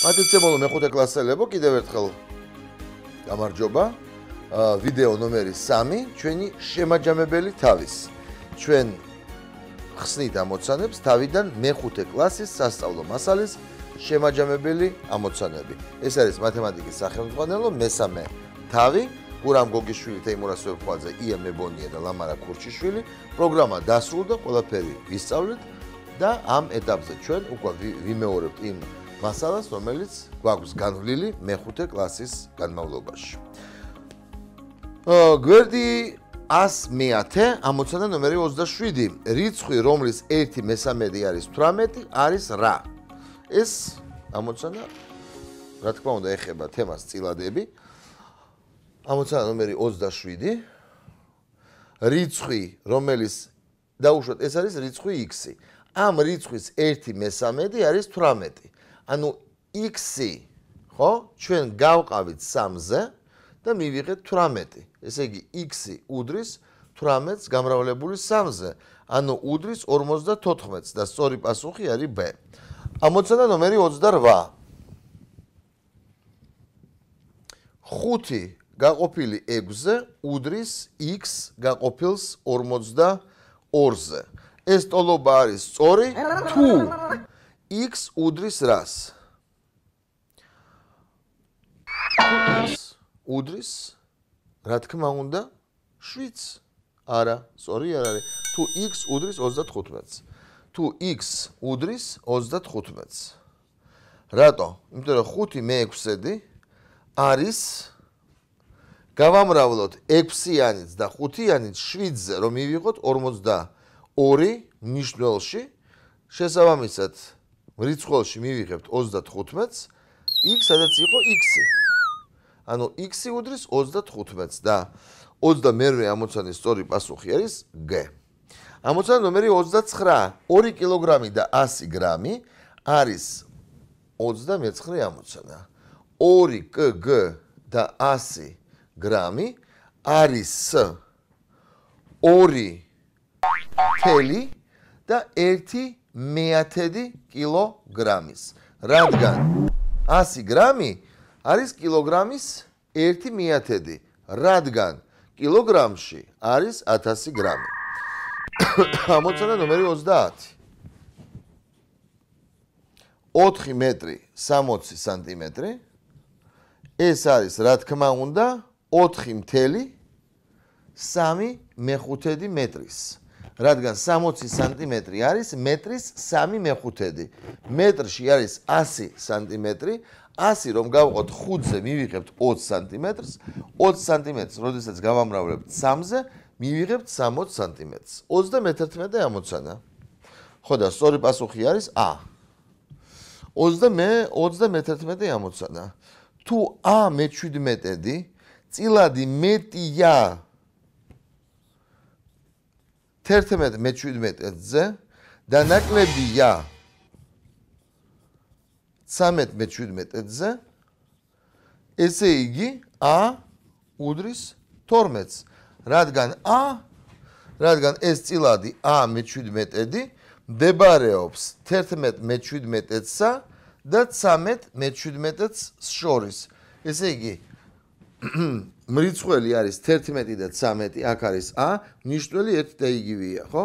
პატიცემოლო მეხუთე კლასელებო კიდევ ერთხელ გამარჯობა ვიდეო ნომერი 3 ჩვენი შემაჯამებელი თავის ჩვენ ხსნით ამოცანებს თავიდან მეხუთე კლასის სასწავლო მასალის შემაჯამებელი ამოცანები ეს არის მათემატიკის სახელმძღვანელო მესამე თავი გურამ გოგიშვილი თეიმურას ვერფხვაძე ია მებონია და ლამარა ქურჩიშვილი პროგრამა დასრულდა ყველაფერი ვისწავლეთ და ამ ეტაპზე ჩვენ უკვე ვიმეორებთ იმ მასალას, რომელიც გვაქვს განვლილი მეხუთე კლასის განმავლობაში. გვერდი 100-მეათე, ამოცანა ნომერი 27. რიცხვი, რომლის 1 მესამედი არის 18, არის რა? ეს ამოცანა რა თქმა უნდა ეხება თემას წილადები. ამოცანა ნომერი 27. რიცხვი, რომელიც დაუშვათ, ეს არის რიცხვი x-ი. ამ რიცხვის 1 მესამედი არის 18. ანუ x-ი, ხო? ჩვენ გავყავით 3-ზე და მივიღეთ 18. ესე იგი x-ი უდრის 18-ს გამრავლებული 3-ზე, ანუ უდრის 54-ს და სწორი პასუხი არის b. ამოცანა ნომერი 28. 5 გაყოფილი 6-ზე უდრის x გაყოფილს 42-ზე. ეს ტოლობა არის სწორი თუ x უდრის რას? უდრის რა თქმა უნდა 7-ს. არა, sorry, არ არის. თუ x უდრის 35-ს. თუ x უდრის 35-ს. რატო? იმიტომ რომ 5 მე 6-ედი არის გავამრავლოთ 6-იანიც და 5-იანიც 7-ზე რომ მივიღოთ 42 ნიშნულში შესაბამისად რიცხვალში მივიღებთ 35-ს, იქ სადაც იყო x-ი. ანუ x-ი უდრის 35-ს და 22-ე ამოცანის სწორი პასუხი არის g. ამოცანა ნომერი 29. 2 კგ და 100 გრამი არის 29-ე ამოცანა. 2 კგ და 100 გრამი არის 2 თელი და 1 მეათედი კილოგრამის, რადგან 100 გრამი არის კილოგრამის 1 მეათედი, რადგან კილოგრამში არის 1000 გრამი. ამოცანა ნომერი 30. 4 მეტრი 60 სანტიმეტრი. ეს არის, რა თქმა უნდა, 4.3 მეხუთედი მეტრის. რადგან 60 სანტიმეტრი არის მეტრის 3 მეხუთედი. მეტრში არის 100 სანტიმეტრი. 100 რომ გავყოთ 5-ზე მივიღებთ 20 სანტიმეტრს. 20 სანტიმეტრს როდესაც გავამრავლებთ 3-ზე, მივიღებთ 60 სანტიმეტრს. 31-ე ამოცანა. ხო და სწორი პასუხი არის A. 20-ე 31-ე ამოცანა. თუ A მე-17-ედი, წილადი მეტია 11-17-ზე და ნაკლებია 13-17-ზე ესე იგი ა უდრის 12-ს რადგან ა რადგან ეს წილადი ა 17-დი მდებარეობს 11-17-სა და 13-17-ს შორის ესე იგი მრიცხველი არის 11 და 13, აქ არის a, ნიშნული 1 და იგივეა, ხო?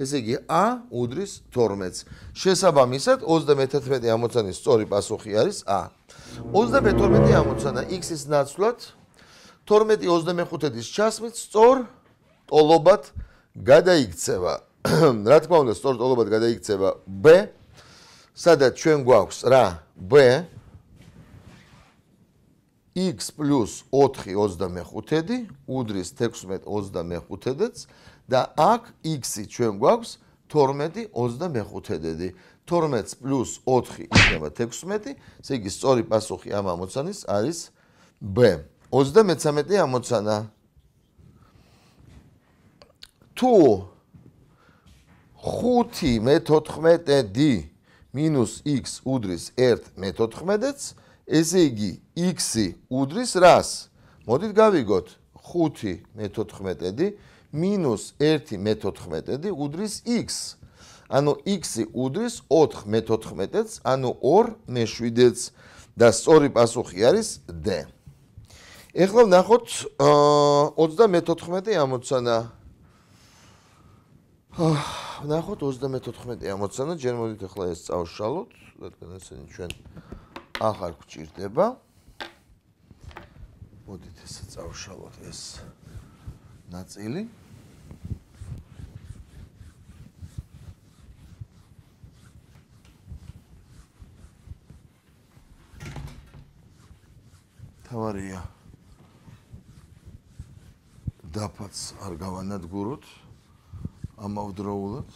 ესე იგი a უდრის 12-ს. შესაბამისად 31 ამოცანის სწორი პასუხი არის a. 32 ამოცანა x-ის ნაცვლად 12 25-ის ჩასმით სწორ ტოლობად გადაიქცევა. რა თქმა უნდა, სწორ ტოლობად გადაიქცევა b, სადაც ჩვენ გვაქვს რა b x + 4/25-ი უდრის 16/25-ს და აქ x-ი ჩვენ გვაქვს 12/25-ი. 12 პლუს 4 იქნება 16, ესე იგი სწორი პასუხი ამ ამოცანის არის b. 33 ამოცანა. თუ 5 მე 14-დი მინუს x უდრის 1 მე 14-ს, ესე იგი x-ი უდრის რას? მოდით გავიგოთ 5 მე-14-დი მინუს 1 მე-14-დი უდრის x-ს. ანუ x-ი უდრის 4 მე-14-ს, ანუ 2 მე-7-ს და სწორი პასუხი არის d. ეხლა ნახოთ 30-მე-14-ი ამოცანა. ნახოთ 30-მე-14-ი ამოცანა, ჯერ მოდით ეხლა ეს წავშალოთ, რადგან ესენი ჩვენ ახალ გვჭირდება. მოდით ესე წავშალოთ ეს ნაწილი. თავარია. დაფაც არ გავანადგუროთ ამავდროულად.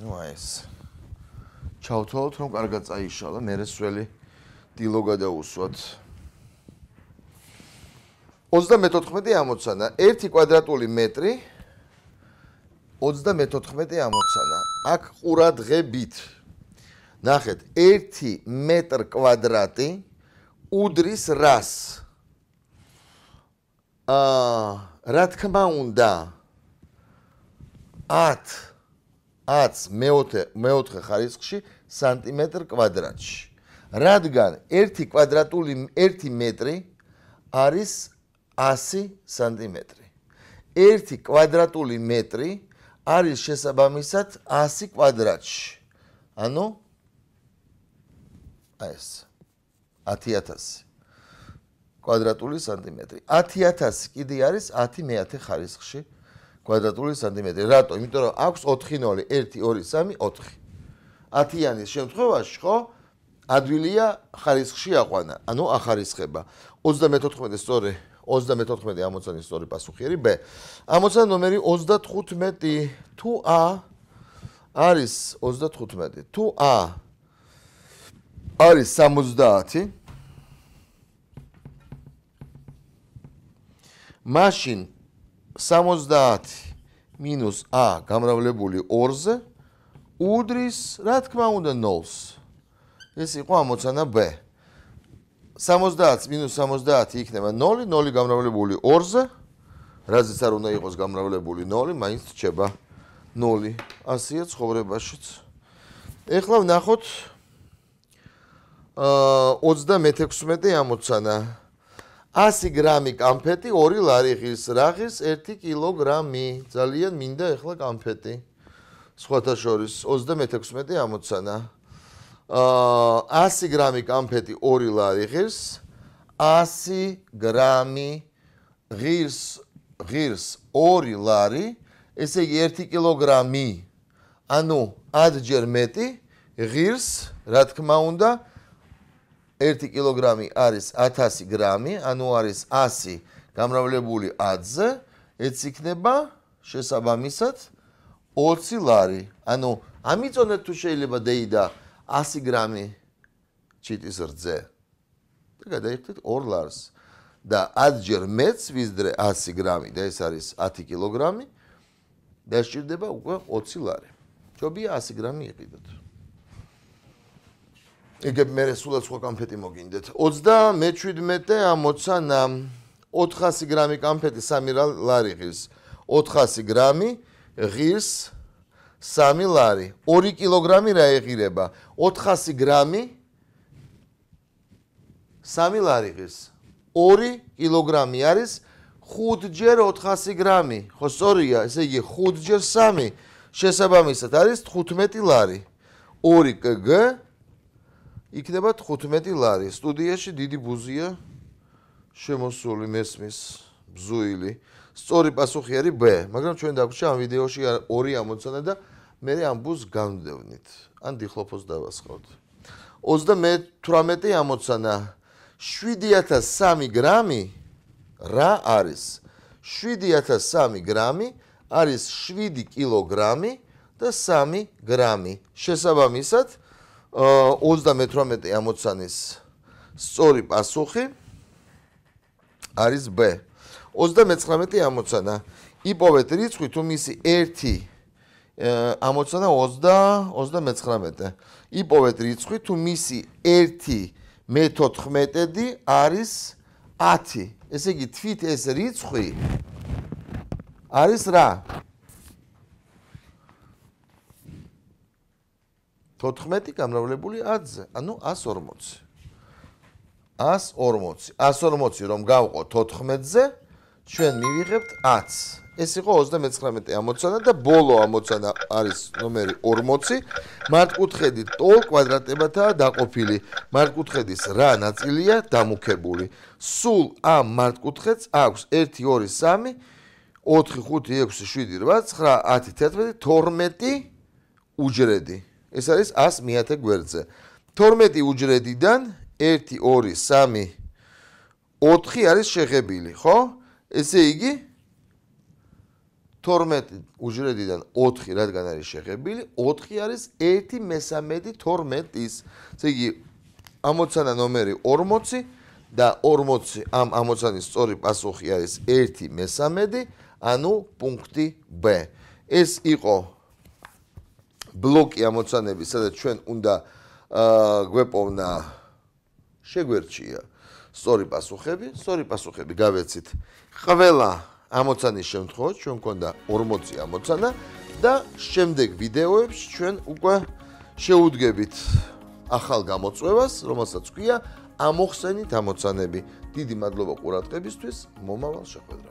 ну айс ჩავთვალოთ რომ კარგად წაიშალა მე რესველი დილო გადაусვათ 34 ამოცანა 1 კვადრატული მეტრი 34 ამოცანა აქ ყურადღებით ნახეთ 1 მეტრ კვადრატი უდრის რას აა რა თქმა უნდა 10 10 მეოთხე მეოთხე ხარისხში სანტიმეტრ კვადრატში. რადგან 1 კვადრატული 1 მეტრი არის 100 სანტიმეტრი. 1 კვადრატული მეტრი არის შესაბამისად 100 კვადრატში. ანუ ეს 10000 კვადრატული სანტიმეტრი. 10000 კიდე არის 10 მეათე ხარისხში კვადრატული სანტიმეტრი. რატო? იმიტომ რომ აქვს 4 0 1 2 3 4. 10-იანის შემთხვევაში, ხო? ადვილია ხარისხში აყვანა, ანუ ახარისხება. 34 სწორი, 34 ამოცანის სწორი პასუხი B. ამოცანა ნომერი 35. თუ A არის 35. თუ A არის 70 მაშინ 60 მინუს a გამრავლებული 2-ზე უდრის, რა თქმა უნდა, 0-ს. ეს იყო ამოცანა b. 60 მინუს 70 იქნება 0, 0 გამრავლებული 2-ზე, რაზეც არ უნდა იყოს გამრავლებული 0, მაინც რჩება 0. ასეა ცხოვრებაშიც. ეხლა ნახოთ აა 36 ამოცანა. 100 გრამი კანფეტი 2 ლარიღის რაღის 1 კილოგრამი. ძალიან მინდა ახლა კანფეტი. სხვათა შორის 36 ამოცანა. აა 100 გრამი კანფეტი 2 ლარიღის 100 გრამი ღირს ღირს 2 ლარი, ესე იგი 1 კილოგრამი. ანუ 10 ჯერ მეტი ღირს, რა თქმა უნდა, 1 1 კილოგრამი არის 1000 გრამი, ანუ არის 100 გამრავლებული 10-ზე, ეც იქნება შესაბამისად 20 ლარი. ანუ ამიწონეთ თუ შეიძლება დეიდა 100 გრამი ჩიტის რძე. და გადაიხდით 2 ლარს და 10 ჯერ მეც ვიძრე 100 გრამი და ეს არის 10 კილოგრამი. და შეიძლება უკვე 20 ლარი. ჯობია 100 გრამი იყიდოთ. იგი მე რესულად სხვა კონფეტი მოგინდეთ. 37-ე ამოცანა 400 გრამი კონფეტი 3 ლარი ღირს. 400 გრამი ღირს 3 ლარი. 2 კილოგრამი რა ეღირება? 400 გრამი 3 ლარი ღირს. 2 კილოგრამი არის 5ჯერ 400 გრამი. ხო სწორია, ესე იგი 5ჯერ 3 შესაბამისად არის 15 ლარი. 2 კგ იქნება 15 ლარი. სტუდიაში დიდი ბუზია შემოსული მესმის ბზუილი. სწორი პასუხი არის B, მაგრამ ჩვენ დაგვრჩა ამ ვიდეოში ორი ამოცანა და მე ამ ბუზს განვდევნით. ან დიხლოფოს დავასხავთ. 38 ამოცანა 7003 გრამი რა არის? 7003 გრამი არის 7 კილოგრამი და 3 გრამი. შესაბამისად 38 ამოცანის სწორი პასუხი არის B. 39 ამოცანა. იპოვეთ რიცხვი თუ მისი 1 ამოცანა 20 39. იპოვეთ რიცხვი თუ მისი 1 მე-14-დი არის 10. ესე იგი თვით ეს რიცხვი არის რა? 14 გამრავლებული 10-ზე, ანუ 140. 140. 140-ი რომ გავყო 14-ზე, ჩვენ მივიღებთ 10. ეს იყო 39 ამოცანა და ბოლო ამოცანა არის ნომერი 40. მართკუთხედი ტოლ კვადრატებადაა დაყოფილი. მართკუთხედის რა ნაწილია დამუქებული? სულ ამ მართკუთხედს აქვს 1 2 3 4 5 6 7 8 9 10 11 12 უჯრედი ეს არის 100 გვერდზე 12 უჯრედიდან 1 2 3 4 არის შეხებილი ხო ესე იგი 12 უჯრედიდან 4 რადგან არის შეხებილი 4 არის 1/13 ის ესე იგი ამოცანა ნომერი 40 და 40 ამ ამოცანის სწორი პასუხი არის 1/13, ანუ პუნქტი B. ეს იყო ბლოკი ამოცანების, სადაც ჩვენ უნდა აა გვეპოვნა შეგვერჩია სწორი პასუხები, სწორი პასუხები გავეცით. ყველა ამოცანის შემთხვევაში ჩვენ მქონდა 40 ამოცანა და შემდეგ ვიდეოებში ჩვენ უკვე შეუდგებით ახალ გამოწვევას, რომელსაც ქვია ამოხსენით ამოცანები. დიდი მადლობა ყურატყებისთვის. მომავალ შეხვედრაზე